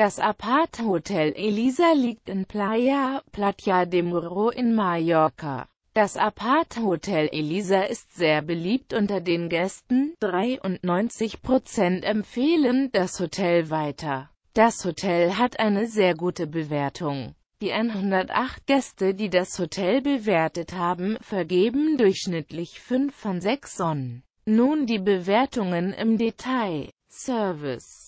Das Apart-Hotel Elisa liegt in Playa, Playa de Muro in Mallorca. Das Apart-Hotel Elisa ist sehr beliebt unter den Gästen, 93% empfehlen das Hotel weiter. Das Hotel hat eine sehr gute Bewertung. Die 108 Gäste, die das Hotel bewertet haben, vergeben durchschnittlich 5 von 6 Sonnen. Nun die Bewertungen im Detail. Service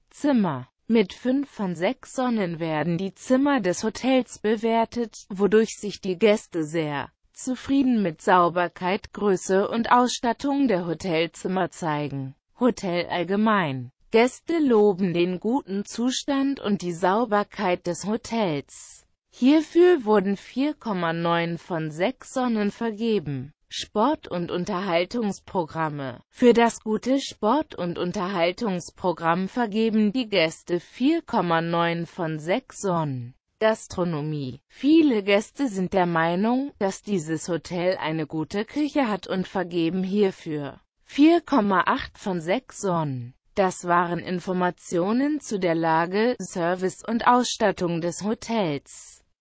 Zimmer. Mit 5 von 6 Sonnen werden die Zimmer des Hotels bewertet, wodurch sich die Gäste sehr zufrieden mit Sauberkeit, Größe und Ausstattung der Hotelzimmer zeigen. Hotel allgemein. Gäste loben den guten Zustand und die Sauberkeit des Hotels. Hierfür wurden 4,9 von 6 Sonnen vergeben. Sport- und Unterhaltungsprogramme. Für das gute Sport- und Unterhaltungsprogramm vergeben die Gäste 4,9 von 6 Sonnen. Gastronomie. Viele Gäste sind der Meinung, dass dieses Hotel eine gute Küche hat und vergeben hierfür 4,8 von 6 Sonnen. Das waren Informationen zu der Lage, Service und Ausstattung des Hotels.